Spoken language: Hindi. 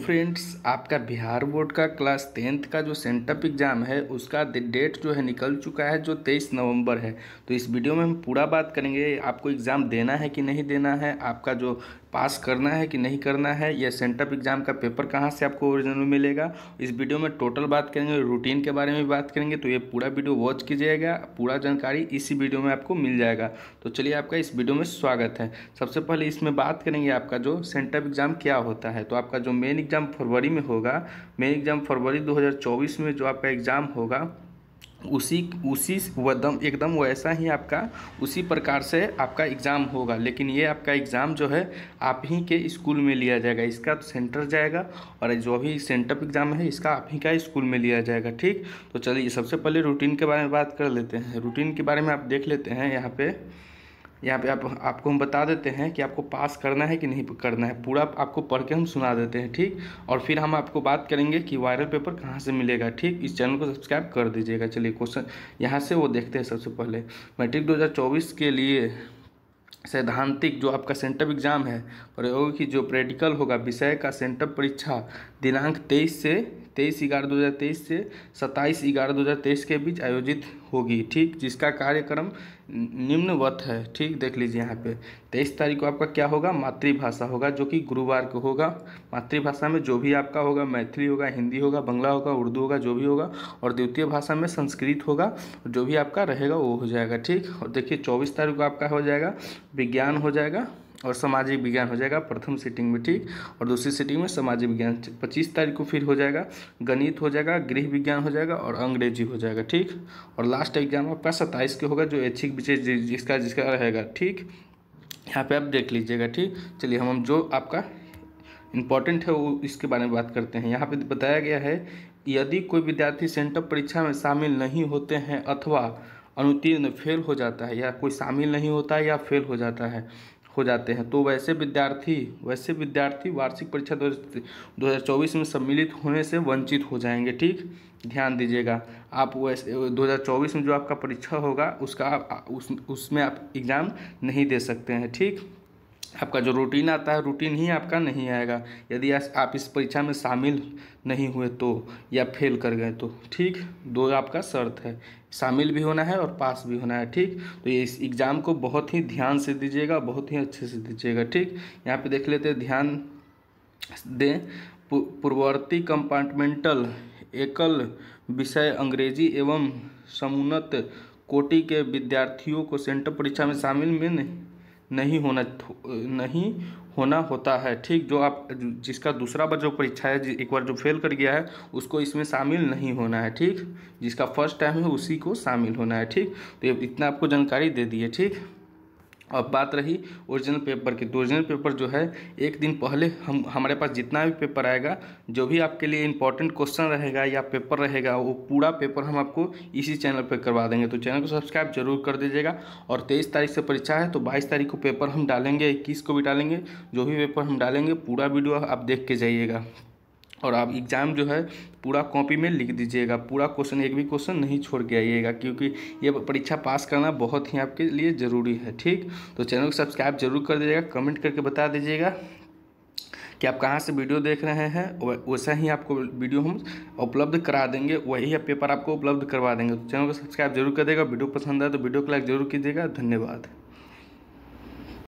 फ्रेंड्स आपका बिहार बोर्ड का क्लास टेंथ का जो सेंटअप एग्ज़ाम है उसका डेट जो है निकल चुका है जो तेईस नवंबर है तो इस वीडियो में हम पूरा बात करेंगे आपको एग्ज़ाम देना है कि नहीं देना है आपका जो पास करना है कि नहीं करना है या सेंटअप एग्ज़ाम का पेपर कहाँ से आपको ओरिजिनल मिलेगा इस वीडियो में टोटल बात करेंगे रूटीन के बारे में बात करेंगे तो ये पूरा वीडियो वॉच कीजिएगा पूरा जानकारी इसी वीडियो में आपको मिल जाएगा तो चलिए आपका इस वीडियो में स्वागत है सबसे पहले इसमें बात करेंगे आपका जो सेंटअप एग्ज़ाम क्या होता है तो आपका जो मेन एग्ज़ाम फरवरी में होगा मेन एग्ज़ाम फरवरी दो में जो आपका एग्ज़ाम होगा उसी उसी एकदम एकदम वैसा ही आपका उसी प्रकार से आपका एग्ज़ाम होगा लेकिन ये आपका एग्ज़ाम जो है आप ही के स्कूल में लिया जाएगा इसका सेंटर जाएगा और जो भी सेंटअप एग्ज़ाम है इसका आप ही का स्कूल में लिया जाएगा ठीक तो चलिए सबसे पहले रूटीन के बारे में बात कर लेते हैं रूटीन के बारे में आप देख लेते हैं यहाँ पर यहाँ पे आप आपको हम बता देते हैं कि आपको पास करना है कि नहीं करना है पूरा आपको पढ़ के हम सुना देते हैं ठीक और फिर हम आपको बात करेंगे कि वायरल पेपर कहाँ से मिलेगा ठीक इस चैनल को सब्सक्राइब कर दीजिएगा चलिए क्वेश्चन यहाँ से वो देखते हैं सबसे पहले मैट्रिक दो के लिए सैद्धांतिक जो आपका सेंटअप एग्ज़ाम है प्रयोगिक की जो प्रैक्टिकल होगा विषय का सेंटअप परीक्षा दिनांक तेईस से तेईस ग्यारह दो हज़ार तेईस से सत्ताईस ग्यारह दो हज़ार तेईस के बीच आयोजित होगी ठीक जिसका कार्यक्रम निम्नवत है ठीक देख लीजिए यहाँ पे तेईस तारीख को आपका क्या होगा मातृभाषा होगा जो कि गुरुवार को होगा मातृभाषा में जो भी आपका होगा मैथिली होगा हिंदी होगा बंगला होगा उर्दू होगा जो भी होगा और द्वितीय भाषा में संस्कृत होगा जो भी आपका रहेगा वो हो जाएगा ठीक और देखिए चौबीस तारीख को आपका हो जाएगा विज्ञान हो जाएगा और सामाजिक विज्ञान हो जाएगा प्रथम सीटिंग में ठीक और दूसरी सीटिंग में सामाजिक विज्ञान पच्चीस तारीख को फिर हो जाएगा गणित हो जाएगा गृह विज्ञान हो जाएगा और अंग्रेजी हो जाएगा ठीक और लास्ट एग्जाम आपका सत्ताईस के होगा जो ऐच्छिक विषय जिसका जिसका रहेगा ठीक यहाँ पे आप देख लीजिएगा ठीक चलिए हम हम जो आपका इम्पॉर्टेंट है वो इसके बारे में बात करते हैं यहाँ पे बताया गया है यदि कोई विद्यार्थी सेंटअप परीक्षा में शामिल नहीं होते हैं अथवा अनुतीर्ण फेल हो जाता है या कोई शामिल नहीं होता है या फेल हो जाता है हो जाते हैं तो वैसे विद्यार्थी वैसे विद्यार्थी वार्षिक परीक्षा दो हज़ार चौबीस में सम्मिलित होने से वंचित हो जाएंगे ठीक ध्यान दीजिएगा आप वैसे 2024 में जो आपका परीक्षा होगा उसका आप, उस उसमें आप एग्ज़ाम नहीं दे सकते हैं ठीक आपका जो रूटीन आता है रूटीन ही आपका नहीं आएगा यदि आप इस परीक्षा में शामिल नहीं हुए तो या फेल कर गए तो ठीक दो आपका शर्त है शामिल भी होना है और पास भी होना है ठीक तो ये इस एग्ज़ाम को बहुत ही ध्यान से दीजिएगा बहुत ही अच्छे से दीजिएगा ठीक यहाँ पे देख लेते हैं ध्यान दें पूर्ववर्ती कंपार्टमेंटल एकल विषय अंग्रेजी एवं समुन्नत कोटि के विद्यार्थियों को सेंटर परीक्षा में शामिल में नहीं नहीं होना नहीं होना होता है ठीक जो आप जिसका दूसरा बार जो परीक्षा है एक बार जो फेल कर गया है उसको इसमें शामिल नहीं होना है ठीक जिसका फर्स्ट टाइम है उसी को शामिल होना है ठीक तो इतना आपको जानकारी दे दिए ठीक अब बात रही ओरिजिनल पेपर की तो ओरिजिनल पेपर जो है एक दिन पहले हम हमारे पास जितना भी पेपर आएगा जो भी आपके लिए इंपॉर्टेंट क्वेश्चन रहेगा या पेपर रहेगा वो पूरा पेपर हम आपको इसी चैनल पर करवा देंगे तो चैनल को सब्सक्राइब जरूर कर दीजिएगा और तेईस तारीख से परीक्षा है तो बाईस तारीख को पेपर हम डालेंगे इक्कीस को भी डालेंगे जो भी पेपर हम डालेंगे पूरा वीडियो आप देख के जाइएगा और आप एग्ज़ाम जो है पूरा कॉपी में लिख दीजिएगा पूरा क्वेश्चन एक भी क्वेश्चन नहीं छोड़ के आइएगा क्योंकि ये परीक्षा पास करना बहुत ही आपके लिए ज़रूरी है ठीक तो चैनल को सब्सक्राइब जरूर कर दीजिएगा कमेंट करके बता दीजिएगा कि आप कहाँ से वीडियो देख रहे हैं वैसा ही आपको वीडियो हम उपलब्ध करा देंगे वही पेपर आपको उपलब्ध करवा देंगे तो चैनल को सब्सक्राइब जरूर कर देगा वीडियो पसंद आए तो वीडियो को लाइक जरूर कीजिएगा धन्यवाद